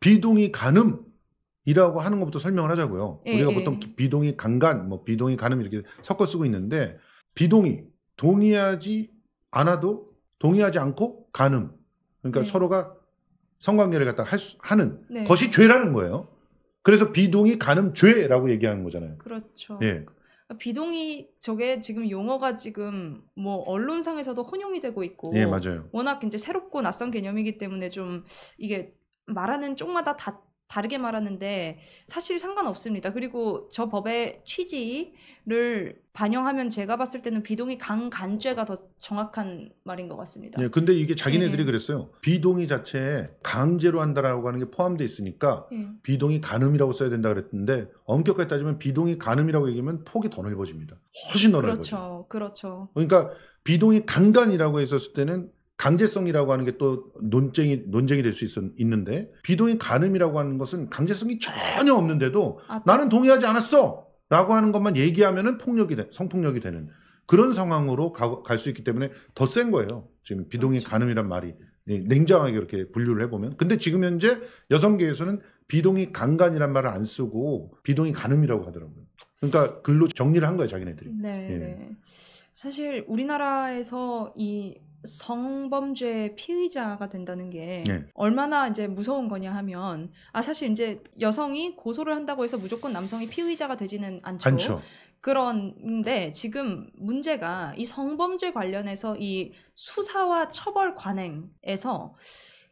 비동의 간음이라고 하는 것부터 설명을 하자고요. 예, 우리가 예. 보통 비동의 간간, 뭐 비동의 간음 이렇게 섞어 쓰고 있는데 비동의 동의하지 않아도 동의하지 않고 간음 그러니까 네. 서로가 성관계를 갖다 할 수, 하는 네. 것이 죄라는 거예요. 그래서 비동의 간음 죄라고 얘기하는 거잖아요. 그렇죠. 예. 비동의 저게 지금 용어가 지금 뭐 언론상에서도 혼용이 되고 있고 예, 맞아요. 워낙 이제 새롭고 낯선 개념이기 때문에 좀 이게 말하는 쪽마다 다 다르게 말하는데 사실 상관없습니다. 그리고 저 법의 취지를 반영하면 제가 봤을 때는 비동의 강간죄가 더 정확한 말인 것 같습니다. 네, 근데 이게 자기네들이 네. 네. 그랬어요. 비동의 자체에 강제로 한다라고 하는 게 포함돼 있으니까 네. 예. 비동의 간음이라고 써야 된다 그랬는데 엄격하게 따지면 비동의 간음이라고 얘기하면 폭이 더 넓어집니다. 훨씬 더 그렇죠, 넓어져요. 그렇죠. 그러니까 비동의 강간이라고 했었을 때는 강제성이라고 하는 게 또 논쟁이 논쟁이 될수 있는데 비동의 간음이라고 하는 것은 강제성이 전혀 없는데도 아, 나는 동의하지 않았어라고 하는 것만 얘기하면은 폭력이 돼, 성폭력이 되는 그런 상황으로 갈 수 있기 때문에 더 센 거예요. 지금 비동의 그렇지. 간음이란 말이 예, 냉정하게 이렇게 분류를 해보면 근데 지금 현재 여성계에서는 비동의 강간이란 말을 안 쓰고 비동의 간음이라고 하더라고요. 그러니까 글로 정리를 한 거예요 자기네들이. 네. 예. 네. 사실 우리나라에서 이 성범죄 피의자가 된다는 게 네. 얼마나 이제 무서운 거냐 하면 아 사실 이제 여성이 고소를 한다고 해서 무조건 남성이 피의자가 되지는 않죠. 않죠. 그런데 지금 문제가 이 성범죄 관련해서 이 수사와 처벌 관행에서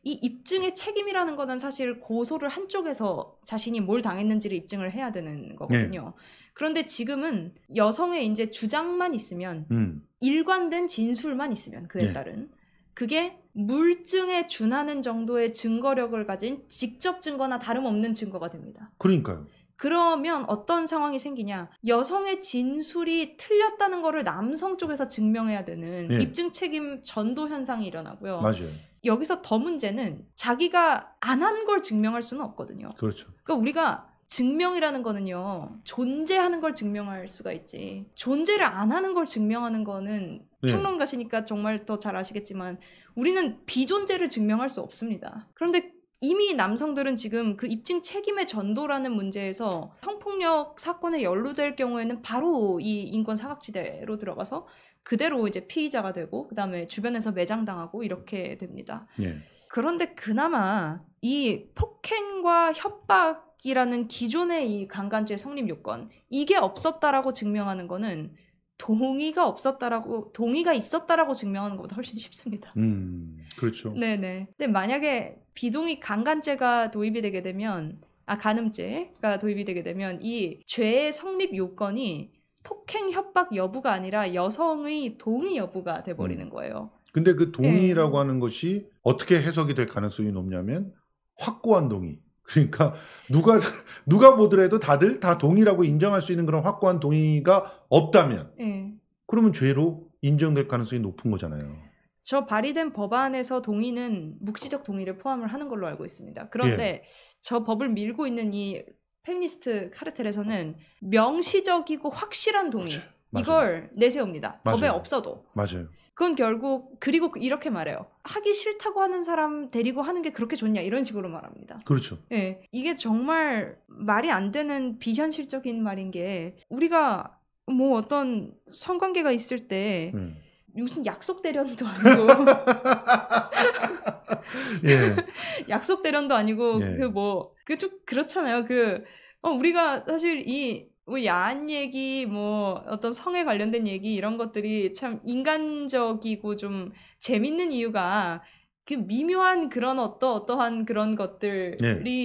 이 입증의 책임이라는 거는 사실 고소를 한쪽에서 자신이 뭘 당했는지를 입증을 해야 되는 거거든요. 네. 그런데 지금은 여성의 이제 주장만 있으면 음. 일관된 진술만 있으면 그에 네. 따른 그게 물증에 준하는 정도의 증거력을 가진 직접 증거나 다름없는 증거가 됩니다. 그러니까요. 그러면 어떤 상황이 생기냐? 여성의 진술이 틀렸다는 거를 남성 쪽에서 증명해야 되는 예. 입증 책임 전도 현상이 일어나고요. 맞아요. 여기서 더 문제는 자기가 안 한 걸 증명할 수는 없거든요. 그렇죠. 그러니까 우리가 증명이라는 거는요 존재하는 걸 증명할 수가 있지 존재를 안 하는 걸 증명하는 거는 네. 평론가시니까 정말 더 잘 아시겠지만 우리는 비존재를 증명할 수 없습니다 그런데 이미 남성들은 지금 그 입증 책임의 전도라는 문제에서 성폭력 사건에 연루될 경우에는 바로 이 인권 사각지대로 들어가서 그대로 이제 피의자가 되고 그다음에 주변에서 매장당하고 이렇게 됩니다. 예. 그런데 그나마 이 폭행과 협박이라는 기존의 이 강간죄 성립 요건 이게 없었다라고 증명하는 거는 동의가 없었다라고 동의가 있었다라고 증명하는 것보다 훨씬 쉽습니다. 음, 그렇죠. 네네. 근데 만약에 비동의 강간죄가 도입이 되게 되면 아 간음죄가 도입이 되게 되면 이 죄의 성립 요건이 폭행 협박 여부가 아니라 여성의 동의 여부가 돼 버리는 음. 거예요. 근데 그 동의라고 네. 하는 것이 어떻게 해석이 될 가능성이 높냐면 확고한 동의. 그러니까 누가 누가 보더라도 다들 다 동의라고 인정할 수 있는 그런 확고한 동의가 없다면 네. 그러면 죄로 인정될 가능성이 높은 거잖아요. 저 발의된 법안에서 동의는 묵시적 동의를 포함을 하는 걸로 알고 있습니다. 그런데 예. 저 법을 밀고 있는 이 페미니스트 카르텔에서는 명시적이고 확실한 동의. 그렇죠. 맞아요. 이걸 내세웁니다. 맞아요. 법에 없어도. 맞아요. 그건 결국 그리고 이렇게 말해요. 하기 싫다고 하는 사람 데리고 하는 게 그렇게 좋냐 이런 식으로 말합니다. 그렇죠. 예. 네, 이게 정말 말이 안 되는 비현실적인 말인 게 우리가 뭐 어떤 성관계가 있을 때 음. 무슨 약속 대련도 아니고 예. 약속 대련도 아니고 예. 그뭐 그 좀 그렇잖아요. 그 어, 우리가 사실 이뭐 야한 얘기, 뭐 어떤 성에 관련된 얘기 이런 것들이 참 인간적이고 좀 재밌는 이유가 그 미묘한 그런 어떠 어떠한 그런 것들이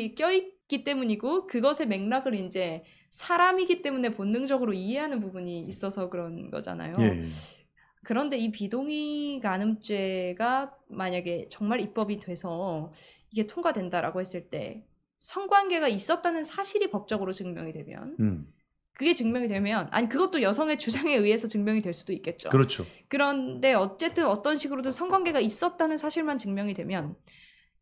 네. 껴있기 때문이고 그것의 맥락을 이제 사람이기 때문에 본능적으로 이해하는 부분이 있어서 그런 거잖아요. 네. 그런데 이 비동의 간음죄가 만약에 정말 입법이 돼서 이게 통과된다라고 했을 때 성관계가 있었다는 사실이 법적으로 증명이 되면 음. 그게 증명이 되면 아니 그것도 여성의 주장에 의해서 증명이 될 수도 있겠죠. 그렇죠. 그런데 어쨌든 어떤 식으로든 성관계가 있었다는 사실만 증명이 되면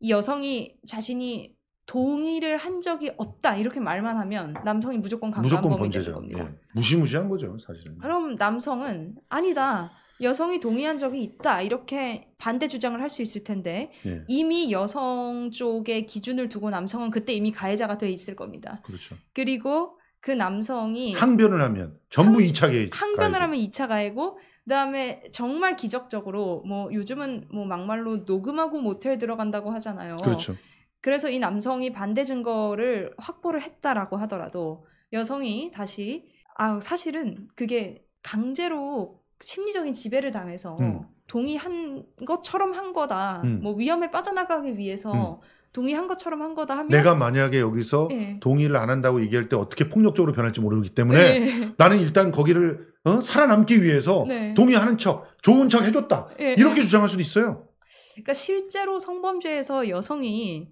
이 여성이 자신이 동의를 한 적이 없다 이렇게 말만 하면 남성이 무조건 강간범이 되는 겁니다. 예. 무시무시한 거죠, 사실은. 그럼 남성은 아니다. 여성이 동의한 적이 있다 이렇게 반대 주장을 할 수 있을 텐데 예. 이미 여성 쪽의 기준을 두고 남성은 그때 이미 가해자가 돼 있을 겁니다. 그렇죠. 그리고 그 남성이 항변을 하면 전부 항, 2차 계 항변을 가해죠. 하면 2차 가해고 그다음에 정말 기적적으로 뭐 요즘은 뭐 막말로 녹음하고 모텔 들어간다고 하잖아요. 그렇죠. 그래서 이 남성이 반대 증거를 확보를 했다라고 하더라도 여성이 다시 아 사실은 그게 강제로 심리적인 지배를 당해서 음. 동의한 것처럼 한 거다. 음. 뭐 위험에 빠져나가기 위해서 음. 동의한 것처럼 한 거다 하면 내가 만약에 여기서 네. 동의를 안 한다고 얘기할 때 어떻게 폭력적으로 변할지 모르기 때문에 네. 나는 일단 거기를 어? 살아남기 위해서 네. 동의하는 척, 좋은 척 해줬다 예. 이렇게 주장할 수도 있어요. 그러니까 실제로 성범죄에서 여성이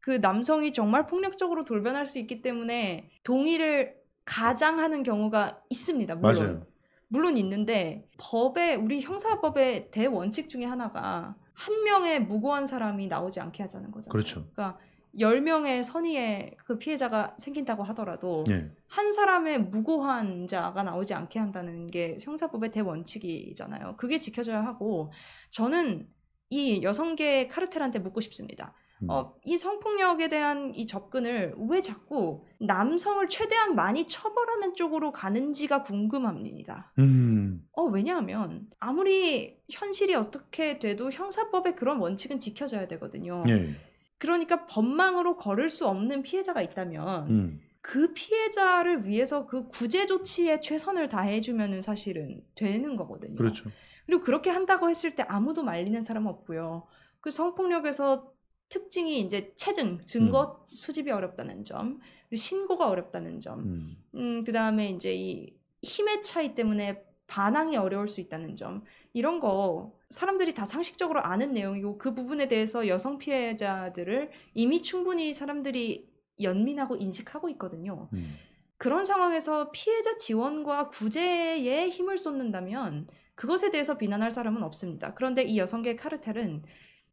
그 남성이 정말 폭력적으로 돌변할 수 있기 때문에 동의를 가장하는 경우가 있습니다. 물론. 맞아요. 물론 있는데 법에 우리 형사법의 대원칙 중에 하나가 한 명의 무고한 사람이 나오지 않게 하자는 거잖아요. 그렇죠. 그러니까 열명의 선의의 그 피해자가 생긴다고 하더라도 예. 한 사람의 무고한 자가 나오지 않게 한다는 게 형사법의 대원칙이잖아요. 그게 지켜져야 하고 저는 이 여성계 카르텔한테 묻고 싶습니다. 음. 어, 이 성폭력에 대한 이 접근을 왜 자꾸 남성을 최대한 많이 처벌하는 쪽으로 가는지가 궁금합니다. 음. 어, 왜냐하면 아무리 현실이 어떻게 돼도 형사법의 그런 원칙은 지켜져야 되거든요. 예. 그러니까 법망으로 걸을 수 없는 피해자가 있다면 음. 그 피해자를 위해서 그 구제 조치에 최선을 다해주면 사실은 되는 거거든요. 그렇죠. 그리고 그렇게 한다고 했을 때 아무도 말리는 사람 없고요. 그 성폭력에서 특징이 이제 체증 증거 음. 수집이 어렵다는 점, 그리고 신고가 어렵다는 점, 음. 음 그다음에 이제 이 힘의 차이 때문에 반항이 어려울 수 있다는 점 이런 거 사람들이 다 상식적으로 아는 내용이고 그 부분에 대해서 여성 피해자들을 이미 충분히 사람들이 연민하고 인식하고 있거든요. 음. 그런 상황에서 피해자 지원과 구제에 힘을 쏟는다면 그것에 대해서 비난할 사람은 없습니다. 그런데 이 여성계 카르텔은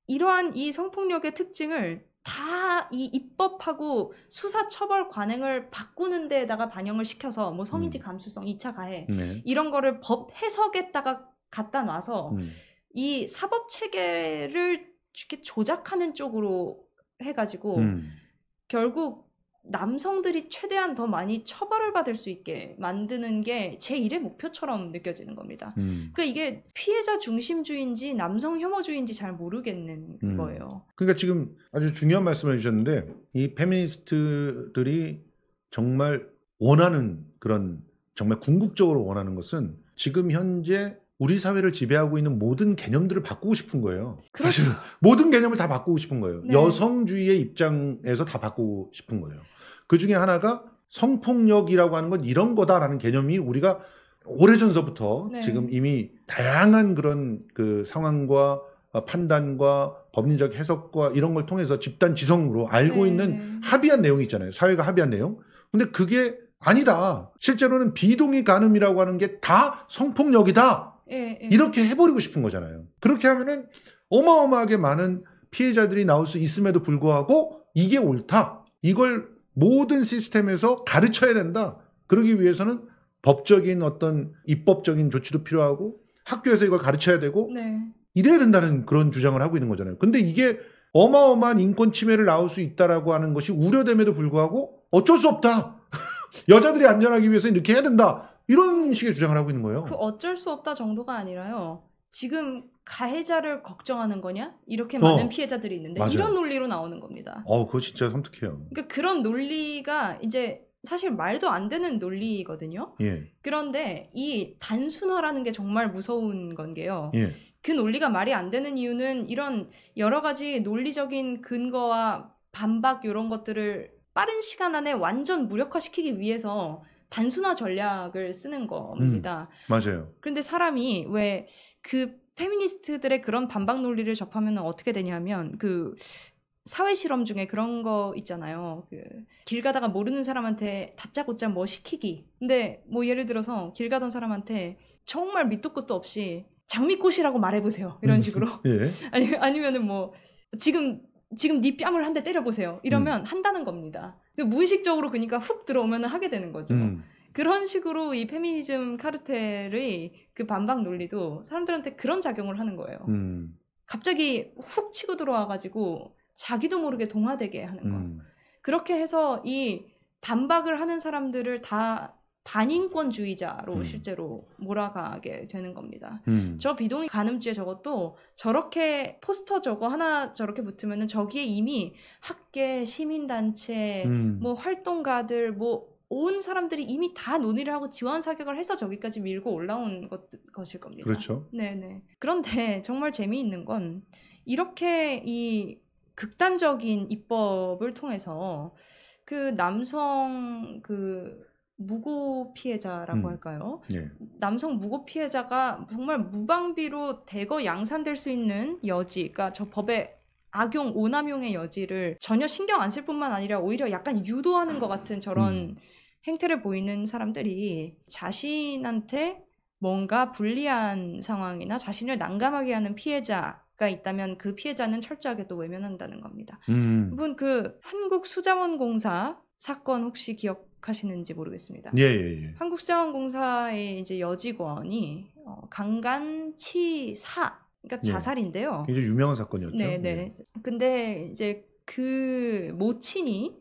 이러한 이 성폭력의 특징을 다 이 입법하고 수사 처벌 관행을 바꾸는 데에다가 반영을 시켜서 뭐 성인지 음. 감수성 2차 가해 네. 이런 거를 법 해석에다가 갖다 놔서 음. 이 사법 체계를 이렇게 조작하는 쪽으로 해가지고 음. 결국 남성들이 최대한 더 많이 처벌을 받을 수 있게 만드는 게 제 일의 목표처럼 느껴지는 겁니다. 음. 그러니까 이게 피해자 중심주의인지 남성 혐오주의인지 잘 모르겠는 음. 거예요. 그러니까 지금 아주 중요한 말씀을 주셨는데 이 페미니스트들이 정말 원하는 그런 정말 궁극적으로 원하는 것은 지금 현재 우리 사회를 지배하고 있는 모든 개념들을 바꾸고 싶은 거예요. 그렇죠. 사실은 모든 개념을 다 바꾸고 싶은 거예요. 네. 여성주의의 입장에서 다 바꾸고 싶은 거예요. 그 중에 하나가 성폭력이라고 하는 건 이런 거다라는 개념이 우리가 오래전서부터 네. 지금 이미 다양한 그런 그 상황과 판단과 법리적 해석과 이런 걸 통해서 집단 지성으로 알고 네. 있는 합의한 내용이 있잖아요. 사회가 합의한 내용. 근데 그게 아니다. 실제로는 비동의 간음이라고 하는 게 다 성폭력이다. 예, 예. 이렇게 해버리고 싶은 거잖아요. 그렇게 하면은 어마어마하게 많은 피해자들이 나올 수 있음에도 불구하고 이게 옳다. 이걸 모든 시스템에서 가르쳐야 된다. 그러기 위해서는 법적인 어떤 입법적인 조치도 필요하고 학교에서 이걸 가르쳐야 되고 네. 이래야 된다는 그런 주장을 하고 있는 거잖아요. 근데 이게 어마어마한 인권 침해를 나올 수 있다라고 하는 것이 우려됨에도 불구하고 어쩔 수 없다. 여자들이 안전하기 위해서 이렇게 해야 된다. 이런 식의 주장을 하고 있는 거예요. 그 어쩔 수 없다 정도가 아니라요. 지금 가해자를 걱정하는 거냐? 이렇게 어. 많은 어, 피해자들이 있는데 맞아요. 이런 논리로 나오는 겁니다. 어, 그거 진짜 섬뜩해요. 그러니까 그런 논리가 이제 사실 말도 안 되는 논리거든요. 예. 그런데 이 단순화라는 게 정말 무서운 건게요. 예. 그 논리가 말이 안 되는 이유는 이런 여러 가지 논리적인 근거와 반박 이런 것들을 빠른 시간 안에 완전 무력화시키기 위해서 단순화 전략을 쓰는 겁니다. 음, 맞아요. 그런데 사람이 왜 그 페미니스트들의 그런 반박 논리를 접하면 어떻게 되냐면 그 사회 실험 중에 그런 거 있잖아요. 그길 가다가 모르는 사람한테 다짜고짜 뭐 시키기. 근데 뭐 예를 들어서 길 가던 사람한테 정말 밑도 끝도 없이 장미꽃이라고 말해보세요. 이런 음, 식으로. 예. 아니, 면은뭐 지금 지금 네 뺨을 한 대 때려보세요. 이러면 음. 한다는 겁니다. 무의식적으로 그러니까 훅 들어오면 하게 되는 거죠. 음. 그런 식으로 이 페미니즘 카르텔의 그 반박 논리도 사람들한테 그런 작용을 하는 거예요. 음. 갑자기 훅 치고 들어와가지고 자기도 모르게 동화되게 하는 거. 음. 그렇게 해서 이 반박을 하는 사람들을 다 반인권주의자로 음. 실제로 몰아가게 되는 겁니다. 음. 저 비동의 가늠죄 저것도 저렇게 포스터 저거 하나 저렇게 붙으면은 저기에 이미 학계, 시민단체, 음. 뭐 활동가들, 뭐 온 사람들이 이미 다 논의를 하고 지원 사격을 해서 저기까지 밀고 올라온 것, 것일 겁니다. 그렇죠. 네네. 그런데 정말 재미있는 건 이렇게 이 극단적인 입법을 통해서 그 남성 그 무고 피해자라고 음. 할까요? 예. 남성 무고 피해자가 정말 무방비로 대거 양산될 수 있는 여지, 그러니까 저법에 악용, 오남용의 여지를 전혀 신경 안 쓸 뿐만 아니라 오히려 약간 유도하는 것 같은 저런 음. 행태를 보이는 사람들이 자신한테 뭔가 불리한 상황이나 자신을 난감하게 하는 피해자 가 있다면 그 피해자는 철저하게 또 외면한다는 겁니다. 음. 이분 그 한국 수자원공사 사건 혹시 기억 기억하시는지 모르겠습니다. 예, 예, 예. 한국수자원공사의 이제 여직원이 어, 강간치사 그러니까 예. 자살인데요. 굉장히 유명한 사건이었죠. 네, 네. 예. 근데 이제 그 모친이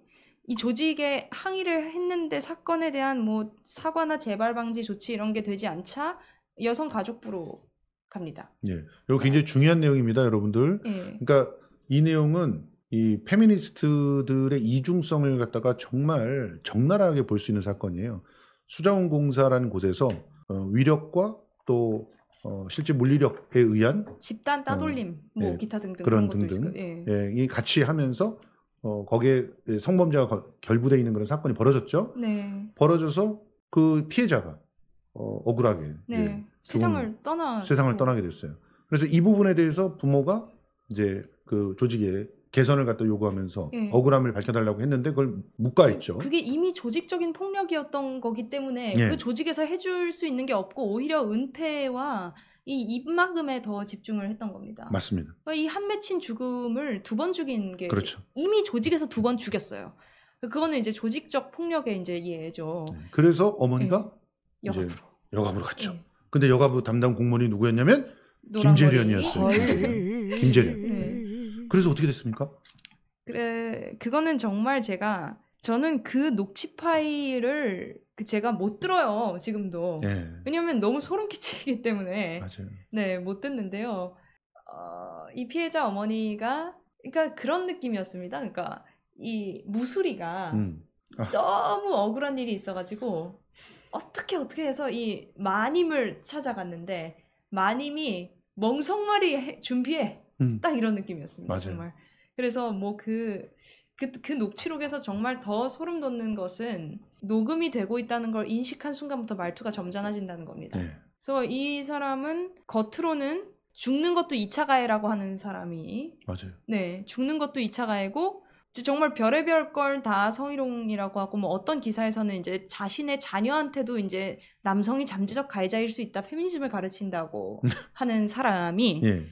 이 조직에 항의를 했는데 사건에 대한 뭐 사과나 재발 방지 조치 이런 게 되지 않자 여성가족부로 갑니다. 예. 이거 굉장히 중요한 내용입니다, 여러분들. 예. 그러니까 이 내용은 이 페미니스트들의 이중성을 갖다가 정말 적나라하게 볼 수 있는 사건이에요. 수자원 공사라는 곳에서 어, 위력과 또 어, 실제 물리력에 의한 집단 어, 따돌림, 어, 뭐 예, 기타 등등 그런 등등 예. 예, 이 같이 하면서 어, 거기에 성범죄가 결부되어 있는 그런 사건이 벌어졌죠. 네. 벌어져서 그 피해자가 어, 억울하게 네. 예, 세상을 떠나 세상을 떠나게 됐어요. 그래서 이 부분에 대해서 부모가 이제 그 조직에 개선을 갖다 요구하면서 네. 억울함을 밝혀달라고 했는데 그걸 묵과했죠. 그게 이미 조직적인 폭력이었던 거기 때문에 네. 그 조직에서 해줄 수 있는 게 없고 오히려 은폐와 이 입막음에 더 집중을 했던 겁니다. 맞습니다. 그러니까 이한 맺힌 죽음을 두 번 죽인 게 그렇죠. 이미 조직에서 두 번 죽였어요. 그거는 이제 조직적 폭력의 이제 예죠. 네. 그래서 어머니가 네. 여가부로 여가부로 갔죠. 근데 여가부 담당 공무원이 누구였냐면 김재련이었어요. 김재련. 김재련. 그래서 어떻게 됐습니까? 그래 그거는 정말 제가 저는 그 녹취 파일을 그 제가 못 들어요 지금도 예. 왜냐하면 너무 소름 끼치기 때문에 네못 듣는데요 어, 이 피해자 어머니가 그러니까 그런 느낌이었습니다 그러니까 이 무수리가 음. 아. 너무 억울한 일이 있어가지고 어떻게 어떻게 해서 이 마님을 찾아갔는데 마님이 멍석말이 준비해 음. 딱 이런 느낌이었습니다. 맞아요. 정말. 그래서 뭐 그 그, 그 녹취록에서 정말 더 소름 돋는 것은 녹음이 되고 있다는 걸 인식한 순간부터 말투가 점잖아진다는 겁니다. 네. 그래서 이 사람은 겉으로는 죽는 것도 2차 가해라고 하는 사람이 맞아요. 네, 죽는 것도 2차 가해고 정말 별의별 걸 다 성희롱이라고 하고 뭐 어떤 기사에서는 이제 자신의 자녀한테도 이제 남성이 잠재적 가해자일 수 있다 페미니즘을 가르친다고 하는 사람이 예.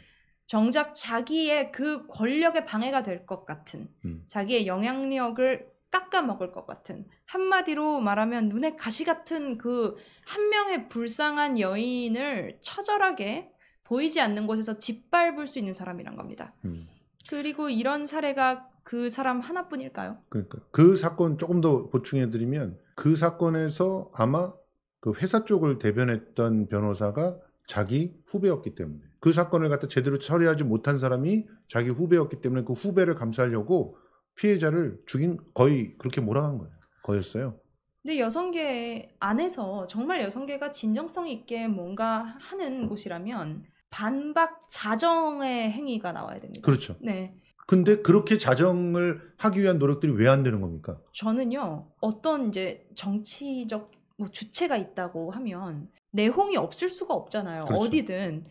정작 자기의 그 권력에 방해가 될 것 같은 음. 자기의 영향력을 깎아 먹을 것 같은 한마디로 말하면 눈에 가시 같은 그 한 명의 불쌍한 여인을 처절하게 보이지 않는 곳에서 짓밟을 수 있는 사람이란 겁니다. 음. 그리고 이런 사례가 그 사람 하나뿐일까요? 그러니까 그 사건 조금 더 보충해드리면 그 사건에서 아마 그 회사 쪽을 대변했던 변호사가 자기 후배였기 때문에 그 사건을 갖다 제대로 처리하지 못한 사람이 자기 후배였기 때문에 그 후배를 감싸려고 피해자를 죽인 거의 그렇게 몰아간 거예요. 거였어요. 근데 여성계 안에서 정말 여성계가 진정성 있게 뭔가 하는 곳이라면 반박 자정의 행위가 나와야 됩니다. 그렇죠. 네. 근데 그렇게 자정을 하기 위한 노력들이 왜 안 되는 겁니까? 저는요 어떤 이제 정치적 뭐 주체가 있다고 하면 내홍이 없을 수가 없잖아요. 그렇죠. 어디든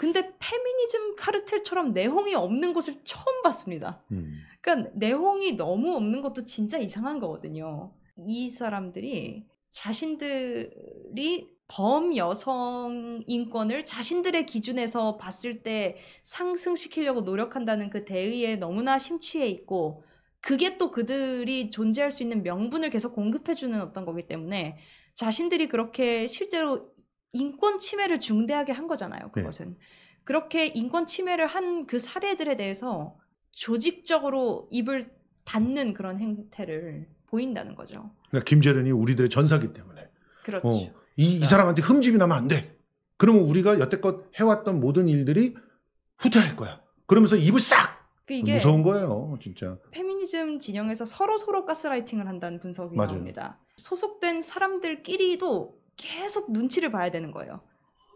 근데 페미니즘 카르텔처럼 내홍이 없는 곳을 처음 봤습니다. 음. 그러니까 내홍이 너무 없는 것도 진짜 이상한 거거든요. 이 사람들이 자신들이 범 여성 인권을 자신들의 기준에서 봤을 때 상승시키려고 노력한다는 그 대의에 너무나 심취해 있고 그게 또 그들이 존재할 수 있는 명분을 계속 공급해주는 어떤 거기 때문에 자신들이 그렇게 실제로 인권 침해를 중대하게 한 거잖아요. 네. 그것은. 네. 그렇게 인권 침해를 한 그 사례들에 대해서 조직적으로 입을 닫는 그런 행태를 보인다는 거죠. 그러니까 김재련이 우리들의 전사기 때문에. 그렇죠. 어, 이, 이 사람한테 흠집이 나면 안 돼. 그러면 우리가 여태껏 해왔던 모든 일들이 후퇴할 거야. 그러면서 입을 싹! 그 이게 무서운 거예요, 진짜. 페미니즘 진영에서 서로 서로 가스라이팅을 한다는 분석이 맞아요. 나옵니다. 소속된 사람들끼리도 계속 눈치를 봐야 되는 거예요.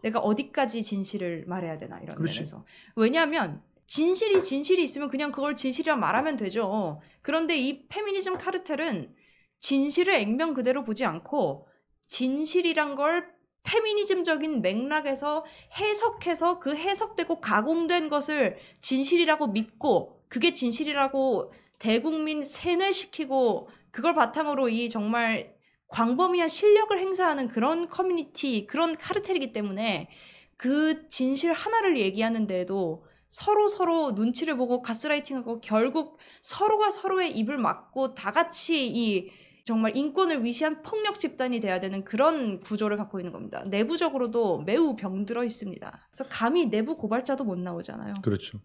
내가 어디까지 진실을 말해야 되나 이런 그렇지. 면에서. 왜냐하면 진실이 진실이 있으면 그냥 그걸 진실이라 말하면 되죠. 그런데 이 페미니즘 카르텔은 진실을 액면 그대로 보지 않고 진실이란 걸 페미니즘적인 맥락에서 해석해서 그 해석되고 가공된 것을 진실이라고 믿고 그게 진실이라고 대국민 세뇌시키고 그걸 바탕으로 이 정말 광범위한 실력을 행사하는 그런 커뮤니티, 그런 카르텔이기 때문에 그 진실 하나를 얘기하는데도 서로 서로 눈치를 보고 가스라이팅하고 결국 서로가 서로의 입을 막고 다 같이 이 정말 인권을 위시한 폭력 집단이 돼야 되는 그런 구조를 갖고 있는 겁니다. 내부적으로도 매우 병들어 있습니다. 그래서 감히 내부 고발자도 못 나오잖아요. 그렇죠.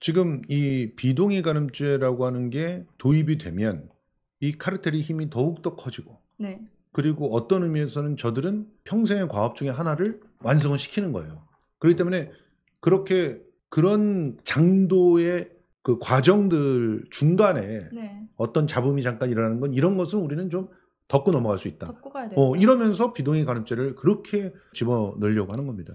지금 이 비동의 가늠죄라고 하는 게 도입이 되면 이 카르텔의 힘이 더욱더 커지고 네. 그리고 어떤 의미에서는 저들은 평생의 과업 중에 하나를 완성을 시키는 거예요. 그렇기 때문에 그렇게 그런 장도의 그 과정들 중간에 네. 어떤 잡음이 잠깐 일어나는 건 이런 것은 우리는 좀 덮고 넘어갈 수 있다. 덮고 가야 어, 이러면서 비동의 간음죄를 그렇게 집어넣으려고 하는 겁니다.